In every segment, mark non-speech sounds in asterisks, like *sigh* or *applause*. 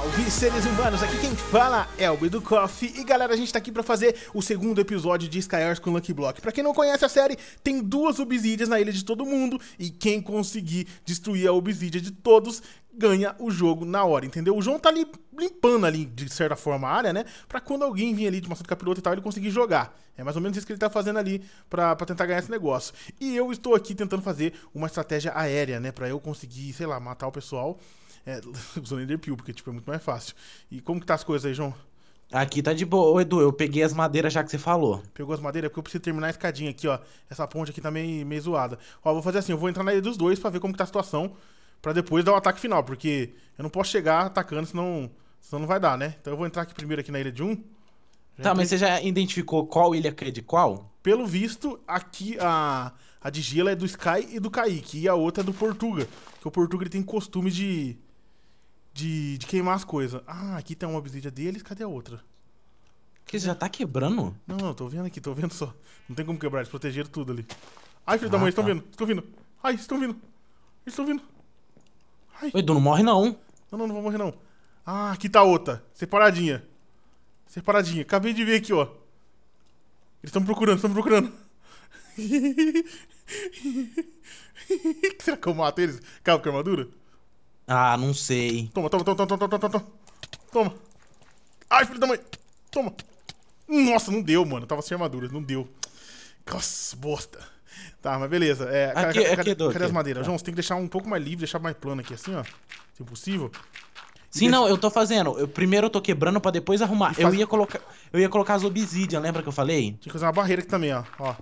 Salve seres humanos, aqui quem fala é o Edu Coffee e galera, a gente tá aqui para fazer o segundo episódio de Skyars com Lucky Block. Para quem não conhece a série, tem duas obsidias na ilha de todo mundo e quem conseguir destruir a obsidia de todos ganha o jogo na hora, entendeu? O João tá ali limpando ali, de certa forma, a área, né? Pra quando alguém vir ali de uma certa capiroto e tal, ele conseguir jogar. É mais ou menos isso que ele tá fazendo ali para pra tentar ganhar esse negócio. E eu estou aqui tentando fazer uma estratégia aérea, né? Pra eu conseguir, sei lá, matar o pessoal é, *laughs* usando Enderpeel, porque tipo, é muito mais fácil. E como que tá as coisas aí, João? Aqui tá de boa. Ô, Edu, eu peguei as madeiras já que você falou. Pegou as madeiras é porque eu preciso terminar a escadinha aqui, ó. Essa ponte aqui tá meio, meio zoada. Ó, vou fazer assim, eu vou entrar na ilha dos dois pra ver como que tá a situação. Pra depois dar o ataque final, porque eu não posso chegar atacando, senão, senão não vai dar, né? Então eu vou entrar aqui primeiro aqui na ilha de um. Já tá, entrei... mas você já identificou qual ilha que é de qual? Pelo visto, aqui a, a de gelo é do Sky e do Kaique. E a outra é do Portuga. Porque o Portuga ele tem costume de de, de queimar as coisas. Ah, aqui tem tá uma obsidia deles, cadê a outra? Que você já tá quebrando? Não, não, tô vendo aqui, tô vendo só. Não tem como quebrar, eles protegeram tudo ali. Ai, filho ah, da mãe, tá. estão vindo, estão vindo. Ai, estão vindo. Eles estão vindo. Ai. Edu, não morre não. Não, não, não vou morrer não. Ah, aqui tá outra. Separadinha. Separadinha. Acabei de ver aqui, ó. Eles estão procurando, estão procurando. *laughs* Será que eu mato eles? Cabo com armadura? Ah, não sei. Toma, toma, toma, toma, toma, toma, toma. Toma. Ai, filho da mãe. Toma. Nossa, não deu, mano. tava sem armadura, não deu. Nossa, bosta. Tá, mas beleza. É, aqui, ca, ca, aqui, cadê, as madeiras? João, você tem que deixar um pouco mais livre, deixar mais plano aqui, assim, ó. Se possível. Sim, deixa... não, eu tô fazendo. Eu, primeiro eu tô quebrando pra depois arrumar. Faz... Eu, ia colocar, eu ia colocar as obsidian, lembra que eu falei? Tinha que fazer uma barreira aqui também, ó. ó.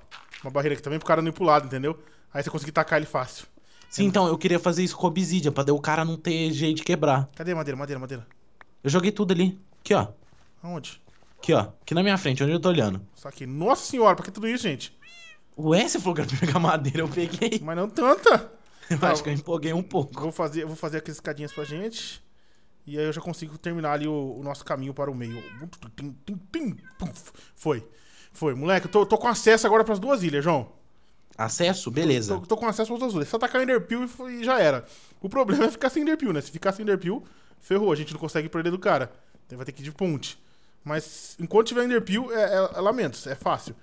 Uma barreira aqui também pro cara não ir pro lado, entendeu? Aí você conseguir tacar ele fácil. Sim, então, eu queria fazer isso com obsidian, pra o cara não ter jeito de quebrar. Cadê madeira, madeira, madeira? Eu joguei tudo ali. Aqui, ó. Aonde? Aqui, ó. Aqui na minha frente, onde eu tô olhando. Só que, nossa senhora, pra que tudo isso, gente? Ué, você falou que era pegar madeira, eu peguei. *laughs* Mas não tanta. *laughs* Eu tá, acho que eu empolguei um pouco. Vou fazer, vou fazer aquelas escadinhas pra gente. E aí eu já consigo terminar ali o, o nosso caminho para o meio. Foi. Foi. Moleque, eu tô, tô com acesso agora pras duas ilhas, João. Acesso, beleza. Tô, tô, tô com acesso aos azuis. só tacar o Enderpeel e, e já era. O problema é ficar sem Enderpeel, né? Se ficar sem Enderpeel, ferrou. A gente não consegue perder do cara. Então vai ter que ir de ponte. Mas enquanto tiver Enderpeel, é, é, é É fácil.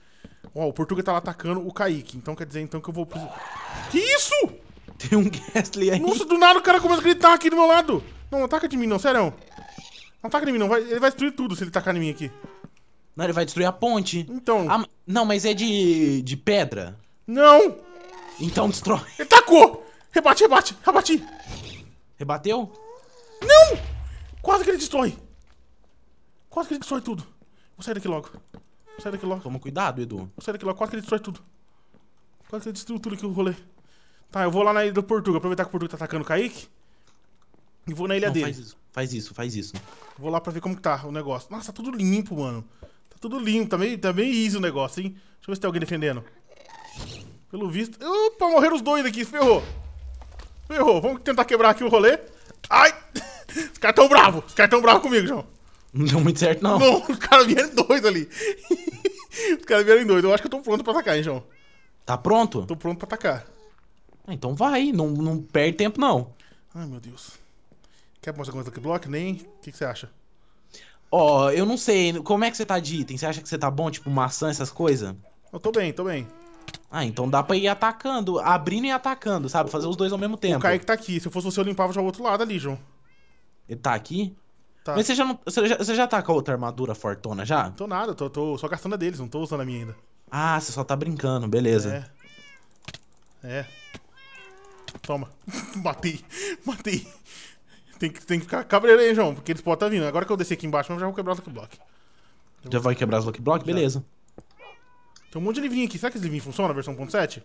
Ó, o Portuga tá lá atacando o Kaique. Então quer dizer então que eu vou... Que isso? Tem um Gastly aí. Nossa, do nada o cara começa a gritar aqui do meu lado. Não, não ataca de mim não, sério. Não ataca de mim não. Vai, ele vai destruir tudo se ele tacar em mim aqui. Não, ele vai destruir a ponte. Então. Ah, a, não, mas é de, de pedra. Não! Então destrói. Ele tacou! Rebate, rebate, rebate! Rebateu? Não! Quase que ele destrói! Quase que ele destrói tudo. Vou sair daqui logo. Vou sair daqui logo. Toma cuidado, Edu. Vou sair daqui logo. Quase que ele destrói tudo. Quase que ele destruiu tudo aqui o rolê. Tá, eu vou lá na ilha do Portugal, Aproveitar que o Portugal tá atacando o Kaique. E vou na ilha Não, dele. Faz isso, faz isso, faz isso. Vou lá pra ver como que tá o negócio. Nossa, tá tudo limpo, mano. Tá tudo limpo. Tá meio, tá meio easy o negócio, hein? Deixa eu ver se tem alguém defendendo. Pelo visto... Opa, morreram os dois aqui, ferrou. Ferrou, vamos tentar quebrar aqui o rolê. Ai! *laughs* Os caras tão bravos, os caras tão bravos comigo, João. Não deu muito certo, não. Não, *laughs* os caras vieram em dois ali. *laughs* os caras vieram em dois, eu acho que eu tô pronto pra atacar, hein, João. Tá pronto? Tô pronto pra atacar. Ah, então vai, não, não perde tempo, não. Ai, meu Deus. Quer mostrar alguma coisa é tá aqui, bloco? Nem... O que, que você acha? Ó, oh, eu não sei, como é que você tá de item? Você acha que você tá bom, tipo maçã, essas coisas? Eu tô bem, tô bem. Ah, então dá pra ir atacando, abrindo e atacando, sabe? Fazer os dois ao mesmo tempo. O Kaique tá aqui. Se fosse você, eu limpava já o outro lado ali, João. Ele tá aqui? Tá. Mas você já, não, você, já, você já tá com a outra armadura fortona já? Não tô nada, tô, tô só gastando a deles, não tô usando a minha ainda. Ah, você só tá brincando, beleza. É. É. Toma. *laughs* Matei. Matei. Tem que, tem que ficar cabreiro aí, João, porque eles podem estar tá vindo. Agora que eu descer aqui embaixo, eu já vou quebrar os lock block. Já, vai quebrar os lock block? Beleza. Tem um monte de livrinho aqui. Será que esse livrinho funciona, a versão 1.7?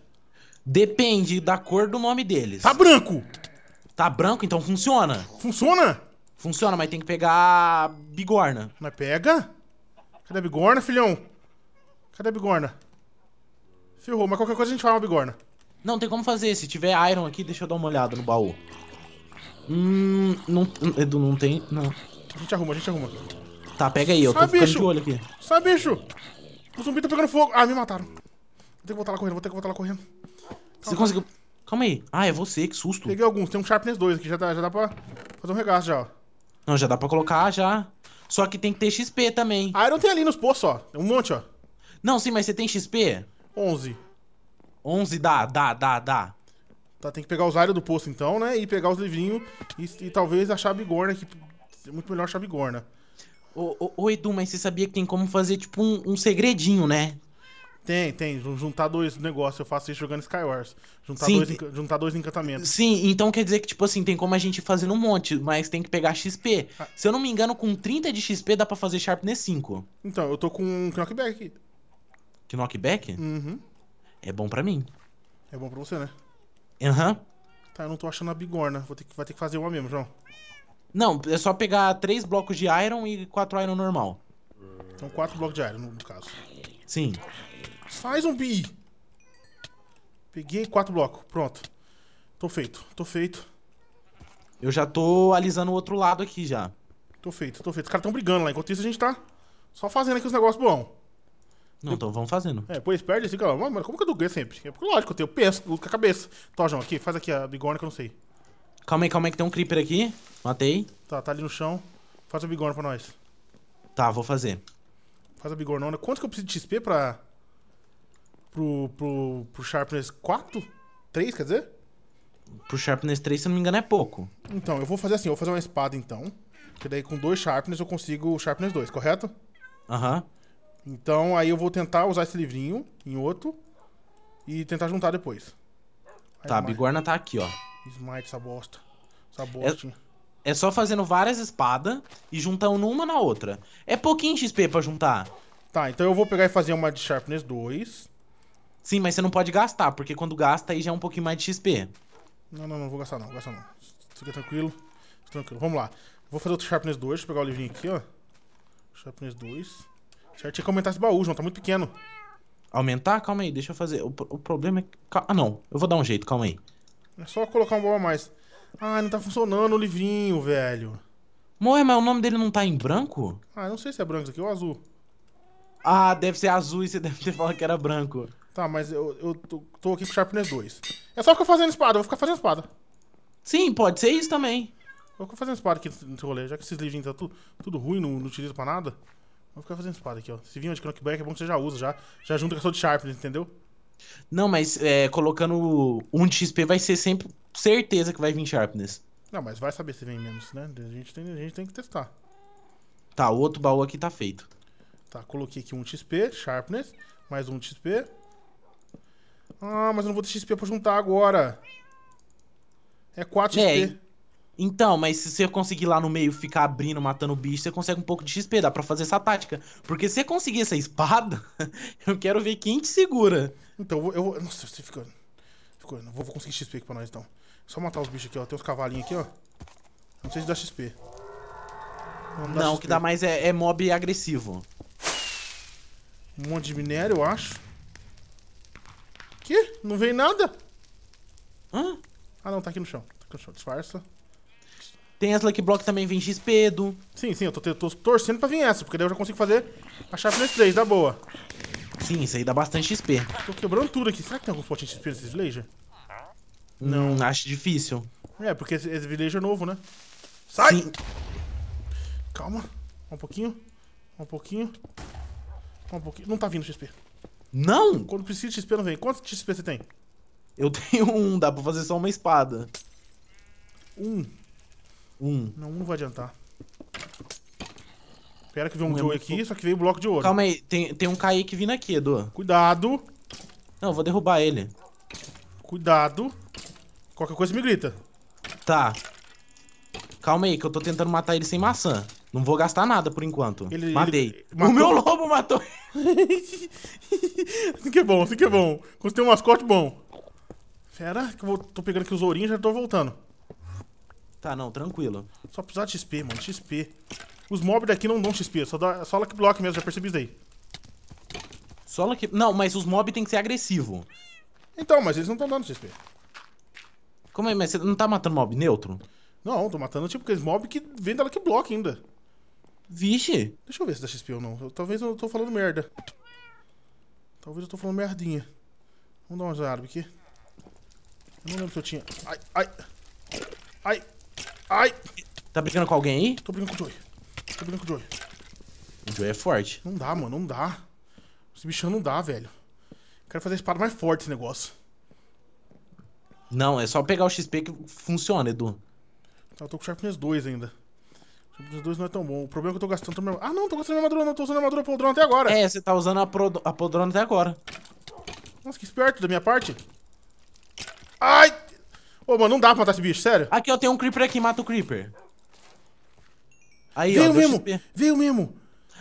Depende da cor do nome deles. Tá branco! Tá branco, então funciona. Funciona? Funciona, mas tem que pegar bigorna. Mas pega? Cadê a bigorna, filhão? Cadê a bigorna? Ferrou, mas qualquer coisa a gente faz uma bigorna. Não, tem como fazer. Se tiver iron aqui, deixa eu dar uma olhada no baú. Hum, não, Edu, não tem... Não. A gente arruma, a gente arruma. Tá, pega aí, eu Sai, tô bicho. ficando de olho aqui. Sai, bicho! O zumbi tá pegando fogo. Ah, me mataram. Vou ter que voltar lá correndo, vou ter que voltar lá correndo. Calma. Você conseguiu... Calma aí. Ah, é você, que susto. Peguei alguns, tem um Sharpness 2 aqui, já dá, já dá pra fazer um regaço já, ó. Não, já dá pra colocar, já. Só que tem que ter XP também. Ah, não tem ali nos poços, ó. Tem um monte, ó. Não, sim, mas você tem XP? 11. 11 dá, dá, dá, dá. Tá, tem que pegar os áreas do poço então, né? E pegar os livrinhos e, e talvez achar a bigorna, que é muito melhor achar a bigorna. Ô, ô, Edu, mas você sabia que tem como fazer tipo um, um segredinho, né? Tem, tem. Juntar dois negócios. Eu faço isso jogando Skywars. Juntar, Sim. dois, juntar dois encantamentos. Sim, então quer dizer que, tipo assim, tem como a gente fazer um monte, mas tem que pegar XP. Ah. Se eu não me engano, com 30 de XP dá pra fazer Sharpness 5. Então, eu tô com um knockback. Knockback? Uhum. É bom pra mim. É bom pra você, né? Aham. Uhum. Tá, eu não tô achando a bigorna. Vou ter que, vai ter que fazer uma mesmo, João. Não, é só pegar três blocos de iron e quatro iron normal. São então, quatro blocos de iron, no caso. Sim. Sai, zumbi! Peguei quatro blocos, pronto. Tô feito, tô feito. Eu já tô alisando o outro lado aqui já. Tô feito, tô feito. Os caras tão brigando lá. Enquanto isso, a gente tá só fazendo aqui os negócios bom. Não, então vamos fazendo. É, pois perde assim, cara. Mano, como que eu dou sempre? É porque, lógico, eu tenho peso, luto com a cabeça. Tojão, João, aqui, faz aqui a bigorna que eu não sei. Calma aí, calma aí que tem um creeper aqui. Matei. Tá, tá ali no chão. Faz o bigorna pra nós. Tá, vou fazer. Faz a bigornona. Quanto que eu preciso de XP pra... Pro, pro, pro Sharpness 4? 3, quer dizer? Pro Sharpness 3, se não me engano, é pouco. Então, eu vou fazer assim. Eu vou fazer uma espada, então. Que daí com dois Sharpness eu consigo o Sharpness 2, correto? Aham. Então, aí eu vou tentar usar esse livrinho em outro. E tentar juntar depois. Aí tá, a bigorna tá aqui, ó. Smite, essa bosta. Essa bosta. É, é só fazendo várias espadas e juntando uma na outra. É pouquinho XP pra juntar. Tá, então eu vou pegar e fazer uma de Sharpness 2. Sim, mas você não pode gastar, porque quando gasta aí já é um pouquinho mais de XP. Não, não, não vou gastar não, vou gastar não. Fica tranquilo, fica tranquilo. Vamos lá. Vou fazer outro Sharpness 2, deixa eu pegar o livrinho aqui, ó. Sharpness 2. Certo, tinha que aumentar esse baú, João, tá muito pequeno. Aumentar? Calma aí, deixa eu fazer. O, o problema é... Ah, não, eu vou dar um jeito, calma aí. É só colocar um a mais. Ah, não tá funcionando o livrinho, velho. Moé, mas o nome dele não tá em branco? Ah, eu não sei se é branco isso aqui ou azul. Ah, deve ser azul e você *laughs* deve ter falado que era branco. Tá, mas eu, eu tô, tô aqui com Sharpness 2. É só ficar fazendo espada, eu vou ficar fazendo espada. Sim, pode ser isso também. Eu vou ficar fazendo espada aqui no rolê, já que esses livrinhos tá tudo, tudo ruim, não, não utiliza pra nada. Vou ficar fazendo espada aqui, ó. Se vinho de knockback é bom que você já usa, já, já junta com a sua de Sharpness, entendeu? Não, mas é, colocando um de XP vai ser sempre certeza que vai vir Sharpness. Não, mas vai saber se vem menos, né? A gente tem, a gente tem que testar. Tá, o outro baú aqui tá feito. Tá, coloquei aqui um XP, Sharpness, mais um XP. Ah, mas eu não vou ter XP pra juntar agora. É 4 é, XP. Então, mas se você conseguir lá no meio ficar abrindo, matando o bicho, você consegue um pouco de XP, dá pra fazer essa tática. Porque se você conseguir essa espada, *laughs* eu quero ver quem te segura. Então, eu vou. Nossa, você ficou. Ficou. eu vou, vou conseguir XP aqui pra nós então. Só matar os bichos aqui, ó. Tem uns cavalinhos aqui, ó. Não sei se dá XP. Não, não, XP. o que dá mais é, é mob agressivo. Um monte de minério, eu acho. Que? Não veio nada? Hã? Ah, não, tá aqui no chão. Tá aqui no chão, disfarça. Tem as Lucky Block também vem XP, do Sim, sim, eu tô, tô, torcendo pra vir essa, porque daí eu já consigo fazer a chave nesse 3, dá boa. Sim, isso aí dá bastante XP. Tô quebrando tudo aqui. Será que tem algum pote de XP nesses villager? Não. Hum, acho difícil. É, porque esse, esse villager é novo, né? Sai! Sim. Calma. Um pouquinho. Um pouquinho. Um pouquinho. Não tá vindo XP. Não? Quando precisa de XP não vem. Quantos XP você tem? Eu *laughs* tenho um, dá pra fazer só uma espada. Um. Um. Não, um não vai adiantar. Espera que veio um, um Joey aqui, só que veio um bloco de ouro. Calma aí, tem, tem um Kaique vindo aqui, Edu. Cuidado. Não, vou derrubar ele. Cuidado. Qualquer coisa me grita. Tá. Calma aí, que eu tô tentando matar ele sem maçã. Não vou gastar nada por enquanto. Ele, Matei. Ele o meu lobo matou. *laughs* assim que é bom, assim que é bom. Quando tem um mascote, bom. Fera, que eu vou, tô pegando aqui os ourinhos e já tô voltando. Tá, não, tranquilo. Só precisar de XP, mano, XP. Os mobs daqui não dão XP, só, dá, só Lucky Block mesmo, já percebi isso daí. Só Lucky... Não, mas os mobs tem que ser agressivo. Então, mas eles não estão dando XP. Como é? Mas você não tá matando mob neutro? Não, tô matando tipo aqueles mob que vendem Lucky Block ainda. Vixe. Deixa eu ver se dá XP ou não. Eu, talvez eu tô falando merda. Talvez eu tô falando merdinha. Vamos dar uma árvore aqui. Eu não lembro se eu tinha... Ai, ai. Ai. Ai! Tá brigando com alguém aí? Tô brigando com o Joey. Tô brigando com o Joey. O Joey é forte. Não dá, mano, não dá. Esse bichão não dá, velho. Quero fazer a espada mais forte esse negócio. Não, é só pegar o XP que funciona, Edu. Tá, eu tô com Sharpness 2 ainda. Sharpness 2 não é tão bom. O problema é que eu tô gastando... Tô... Ah, não, tô gastando minha armadura, não. Tô usando a armadura podrona até agora. É, você tá usando a, pro... a podrona até agora. Nossa, que esperto da minha parte. Ai! Ô, mano, não dá pra matar esse bicho, sério. Aqui, ó, tem um Creeper aqui, mata o Creeper. Aí, veio ó, mesmo, veio mesmo.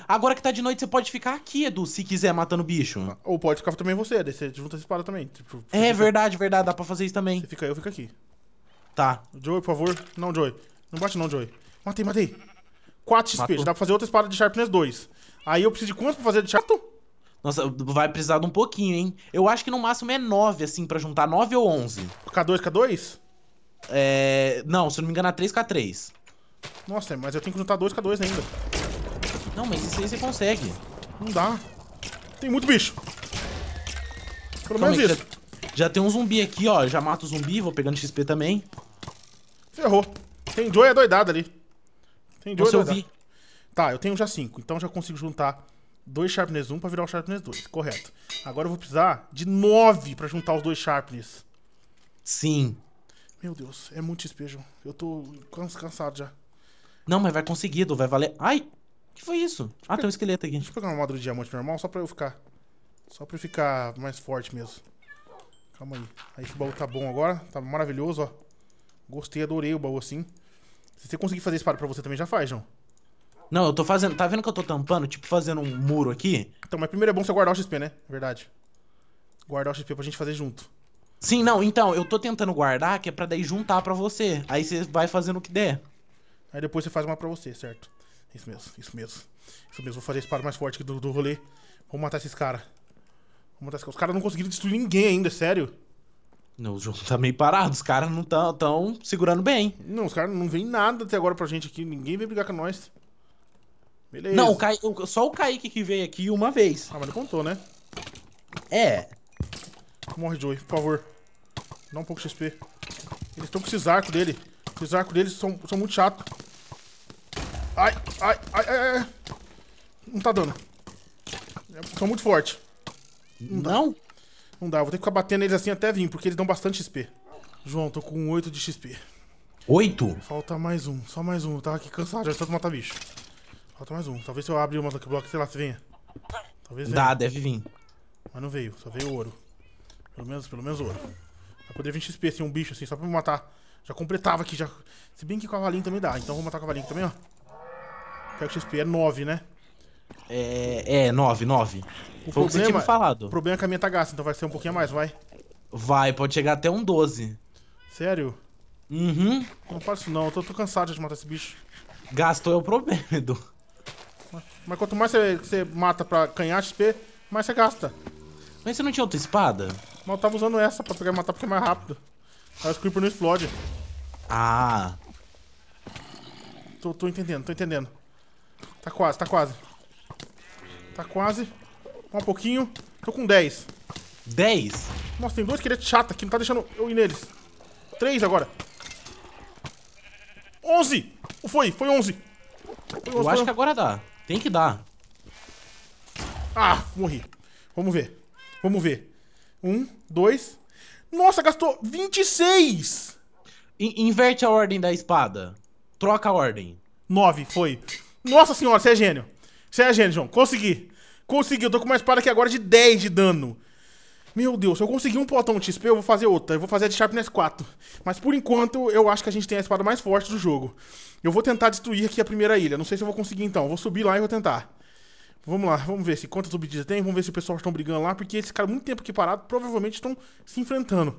Agora que tá de noite, você pode ficar aqui, Edu, se quiser, matando bicho. Ou pode ficar também você, daí você junta essa espada também. Tipo, é verdade, fica... verdade, dá pra fazer isso também. Você fica eu, fico aqui. Tá. Joey, por favor. Não, Joey. Não bate não, Joey. Matei, matei. 4 XP, dá pra fazer outra espada de Sharpness 2. Aí eu preciso de quantos pra fazer de Sharpness? Nossa, vai precisar de um pouquinho, hein? Eu acho que no máximo é 9, assim, pra juntar 9 ou 11. K2, K2? É. Não, se não me engano, é 3K3. Nossa, mas eu tenho que juntar 2K2 ainda. Não, mas isso aí você consegue. Não dá. Tem muito bicho. Pelo menos isso. Já, já, tem um zumbi aqui, ó. Já mato o zumbi, vou pegando XP também. Ferrou. Tem Joy adoidado ali. Tem Joy adoidado. Tá, eu tenho já 5, então já consigo juntar dois Sharpness 1 pra virar o Sharpness 2, correto. Agora eu vou precisar de nove pra juntar os dois Sharpness. Sim. Meu Deus, é muito João. Eu tô cansado já. Não, mas vai conseguir, vai valer. Ai! que foi isso? Ah, deixa ah, tem um esqueleto aqui. Deixa eu pegar uma madrugada de diamante normal só pra eu ficar. Só pra eu ficar mais forte mesmo. Calma aí. Aí esse baú tá bom agora. Tá maravilhoso, ó. Gostei, adorei o baú assim. Se você conseguir fazer esse para pra você também, já faz, João. Não, eu tô fazendo. Tá vendo que eu tô tampando? Tipo, fazendo um muro aqui? Então, mas primeiro é bom você guardar o XP, né? É verdade. Guardar o XP pra gente fazer junto. Sim, não, então, eu tô tentando guardar, que é pra daí juntar pra você. Aí você vai fazendo o que der. Aí depois você faz uma pra você, certo? Isso mesmo, isso mesmo. Isso mesmo, vou fazer a espada mais forte aqui do, do rolê. Vou matar esses caras. Vou matar esses caras. Os caras não conseguiram destruir ninguém ainda, sério. Não, o jogo tá meio parado, os caras não tão, tão segurando bem. Não, os caras não vêm nada até agora pra gente aqui, ninguém vem brigar com nós. Beleza. Não, o só o Kaique que veio aqui uma vez. Ah, mas não contou, né? É. Morre, Joey, por favor. Dá um pouco de XP. Eles estão com esses arcos dele. Esses arcos deles são, são muito chatos. Ai, ai, ai, ai, ai. Não tá dando. É, são muito fortes. Não, não? Dá. Não dá. Vou ter que ficar batendo eles assim até vir, porque eles dão bastante XP. João, tô com 8 de XP. 8? Falta mais um. Só mais um. Eu tava aqui cansado. Já estou matar bicho. Falta mais um. Talvez se eu abrir uma Lucky Block, sei lá, se venha. Talvez venha. Dá, deve vir. Mas não veio, só veio ouro. Pelo menos, pelo menos ouro. Vai poder vir XP, assim, um bicho, assim, só pra me matar. Já completava aqui, já. Se bem que cavalinho também dá, então vou matar cavalinho também, ó. Pega XP, é 9, né? É, é, 9, 9. O Foi problema, o que você tinha me falado. O problema é que a minha tá gasta, então vai ser um pouquinho a mais, vai. Vai, pode chegar até um 12. Sério? Uhum. Não faço isso não, eu tô, tô cansado de matar esse bicho. Gastou é o problema, Edu. Mas quanto mais você, você mata pra ganhar XP, mais você gasta. Mas você não tinha outra espada? Mas eu tava usando essa pra pegar e matar porque é mais rápido. Aí os creeper não explode. Ah. Tô, tô entendendo, tô entendendo. Tá quase, tá quase. Tá quase. Um pouquinho. Tô com 10. 10? Nossa, tem dois esqueletos chata que não tá deixando eu ir neles. 3 agora. 11! Foi, foi 11. eu acho que agora dá. Tem que dar. Ah, morri. Vamos ver. Vamos ver. Um, dois. Nossa, gastou 26! In inverte a ordem da espada. Troca a ordem. Nove, foi. Nossa senhora, você é gênio. Você é gênio, João. Consegui. Consegui. Eu tô com uma espada aqui agora de 10 de dano. Meu Deus, se eu conseguir um potão de XP, eu vou fazer outra. Eu vou fazer a de Sharpness 4. Mas por enquanto, eu acho que a gente tem a espada mais forte do jogo. Eu vou tentar destruir aqui a primeira ilha. Não sei se eu vou conseguir então. Eu vou subir lá e vou tentar. Vamos lá, vamos ver se quantas subidas tem, vamos ver se o pessoal estão brigando lá, porque esses caras muito tempo aqui parado provavelmente estão se enfrentando.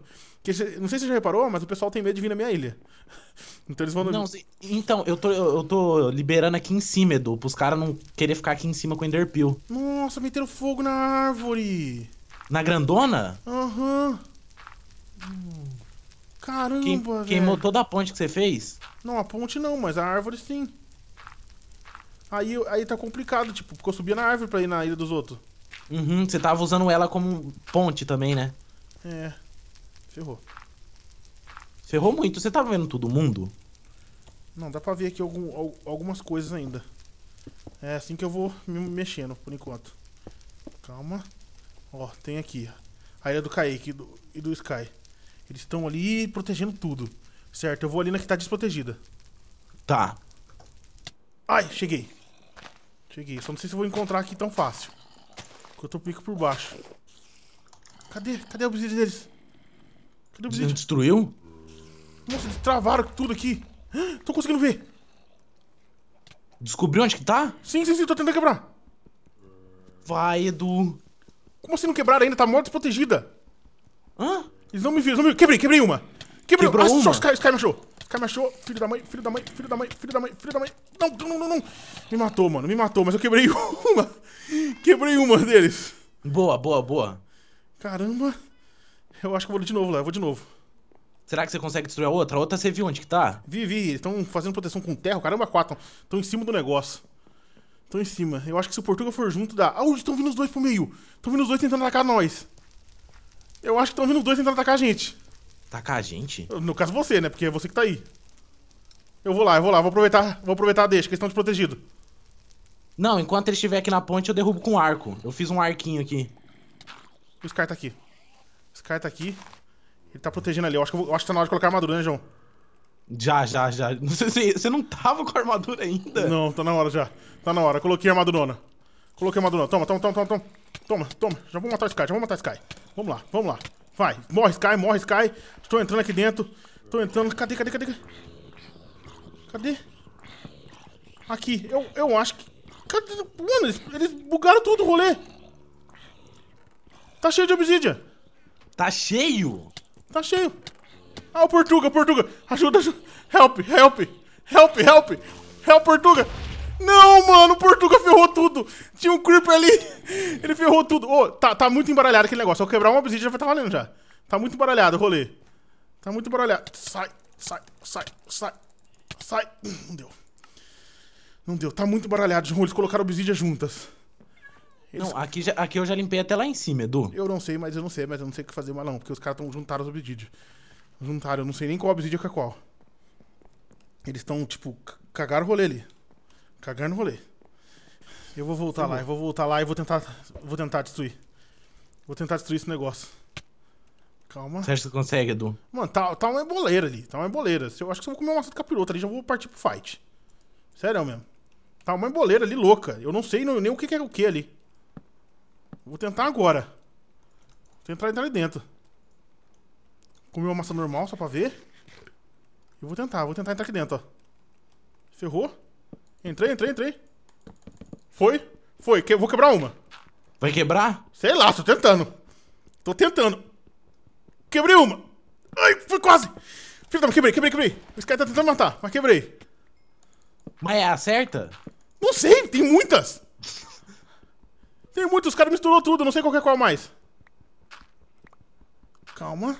não sei se você já reparou, mas o pessoal tem medo de vir na minha ilha. *laughs* Então eles vão. Não, se... então, eu tô, eu tô liberando aqui em cima, Edu, pros caras não querer ficar aqui em cima com o Enderpeel. Nossa, meteram fogo na árvore! Na grandona? Aham. Uhum. Caramba, velho. Queimou toda a ponte que você fez? Não, a ponte não, mas a árvore sim. Aí, aí tá complicado, tipo, porque eu subia na árvore pra ir na ilha dos outros. Uhum, você tava usando ela como ponte também, né? É. Ferrou. Ferrou muito. Você tá vendo todo mundo? Não, dá pra ver aqui algum, algumas coisas ainda. É assim que eu vou me mexendo, por enquanto. Calma. Ó, tem aqui. A ilha do Kaique e do, e do Sky. Eles estão ali protegendo tudo. Certo, eu vou ali na que tá desprotegida. Tá. Ai, cheguei. Cheguei. Só não sei se vou encontrar aqui tão fácil. Porque eu tô pico por baixo. Cadê? Cadê o obsídio deles? Cadê o obsídio? Destruiu? Nossa, eles travaram tudo aqui. Tô conseguindo ver. Descobriu onde que tá? Sim, sim, sim. Tô tentando quebrar. Vai, Edu. Como assim não quebraram ainda? Tá mó desprotegida. Hã? Eles não me viram, não me viram. Quebrei, quebrei uma. Quebrei Quebrou ah, uma. Só, Sky, Sky me achou. Sky me achou. Filho da mãe, filho da mãe, filho da mãe, filho da mãe, filho da mãe. Não, não, não, não. Me matou, mano. Me matou, mas eu quebrei *laughs* uma. Quebrei uma deles. Boa, boa, boa. Caramba. Eu acho que eu vou de novo lá. Eu vou de novo. Será que você consegue destruir a outra? A outra você viu onde que tá? Vi, vi. Eles estão fazendo proteção com terra. Caramba, quatro. Estão em cima do negócio. Estão em cima. Eu acho que se o Portugal for junto, dá. Ah, estão vindo os dois pro meio. Estão vindo os dois tentando atacar nós. Eu acho que estão vindo os dois tentando atacar a gente. Atacar a gente? No caso você, né? Porque é você que tá aí. Eu vou lá, eu vou lá. Vou aproveitar, vou aproveitar a deixa, que eles estão desprotegidos. Não, enquanto ele estiver aqui na ponte, eu derrubo com um arco. Eu fiz um arquinho aqui. O Scar tá aqui. O Scar tá aqui. Ele tá protegendo ali. Eu acho que, eu, eu acho que tá na hora de colocar armadura, né, João? Já, já, já. Você, *laughs* você não tava com a armadura ainda? Não, tá na hora já. Tá na hora. Coloquei a armadura. Coloquei a armadura. Toma, toma, toma, toma, toma. Toma, Já vou matar o Sky, já vou matar o Sky. Vamos lá, vamos lá. Vai. Morre, Sky, morre, Sky. Tô entrando aqui dentro. Tô entrando. Cadê, cadê, cadê? Cadê? Aqui. Eu, eu acho que... Cadê? Mano, eles, eles bugaram todo o rolê. Tá cheio de obsidian. Tá cheio? Tá cheio. Ah, o Portuga, Portuga! Ajuda, ajuda! Help, help! Help, help! Help, Portuga! Não, mano, o Portuga ferrou tudo! Tinha um Creeper ali! Ele ferrou tudo! Ô, oh, tá, tá muito embaralhado aquele negócio. Se eu quebrar uma obsidian já vai tá valendo já. Tá muito embaralhado o rolê. Tá muito embaralhado. Sai, sai, sai, sai, sai. Não deu. Não deu, tá muito embaralhado, João. Eles colocaram obsidian juntas. Eles... Não, aqui, já, aqui eu já limpei até lá em cima, Edu. Eu não sei, mas eu não sei, mas eu não sei o que fazer mais não, porque os caras estão juntaram os obsidian. Juntaram, eu não sei nem qual obsidian que é qual. Eles estão, tipo, cagaram o rolê ali. Cagaram o rolê. Eu vou voltar Sim. lá, eu vou voltar lá e vou tentar. Vou tentar destruir. Vou tentar destruir esse negócio. Calma. Você acha que consegue, Edu? Mano, tá, tá uma emboleira ali. Tá uma emboleira. Eu acho que se eu vou comer uma de capiroto ali, já vou partir pro fight. Sério mesmo. Tá uma emboleira ali louca. Eu não sei nem o que é o que ali. Vou tentar agora. Vou tentar entrar ali dentro. Comi uma maçã normal só pra ver. Eu vou tentar, vou tentar entrar aqui dentro, ó. Ferrou. Entrei, entrei, entrei. Foi, foi. Que, vou quebrar uma. Vai quebrar? Sei lá, tô tentando. Tô tentando. Quebrei uma. Ai, foi quase. Filho da quebrei, quebrei, quebrei. Esse cara tá tentando matar, mas quebrei. Mas é acerta? Não sei, tem muitas. tem muitas, os caras misturou tudo, não sei qual que é qual mais. Calma.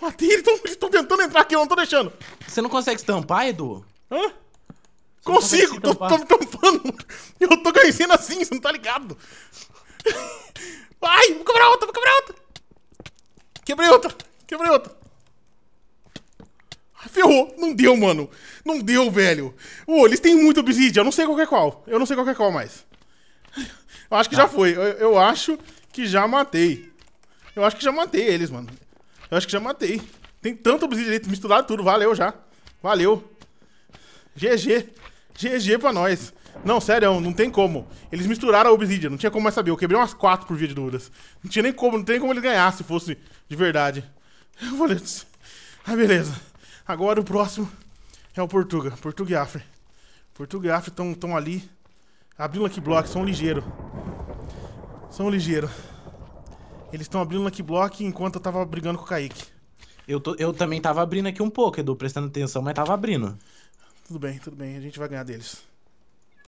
Matei, eles estão tentando entrar aqui, eu não tô deixando. Você não consegue estampar, Edu? Hã? Você Consigo, tô, tô me tampando. *laughs* Eu tô crescendo assim, você não tá ligado. *laughs* Ai, vou quebrar outra, vou quebrar outra. Quebrei outra, quebrei outra. Ah, ferrou, não deu, mano. Não deu, velho. Ô, oh, eles têm muito obsidian, eu não sei qual é qual. Eu não sei qual é qual mais. Eu acho que já ah. foi, eu, eu acho que já matei. Eu acho que já matei eles, mano. Eu acho que já matei. Tem tanto obsidian direito misturado tudo. Valeu já. Valeu. GG. GG pra nós. Não, sério, não tem como. Eles misturaram a obsidian, não tinha como mais saber. Eu quebrei umas quatro por via de dúvidas. Não tinha nem como, não tem como ele ganhar se fosse de verdade. *laughs* Eu falei, ah, beleza. Agora o próximo é o Portuga, Portuga e Afre. Portuga e Afre estão ali. um aqui bloco, são ligeiro. São ligeiro. Eles estão abrindo o Lucky Block enquanto eu tava brigando com o Kaique. Eu, tô, eu também tava abrindo aqui um pouco, Edu, prestando atenção, mas tava abrindo. Tudo bem, tudo bem. A gente vai ganhar deles.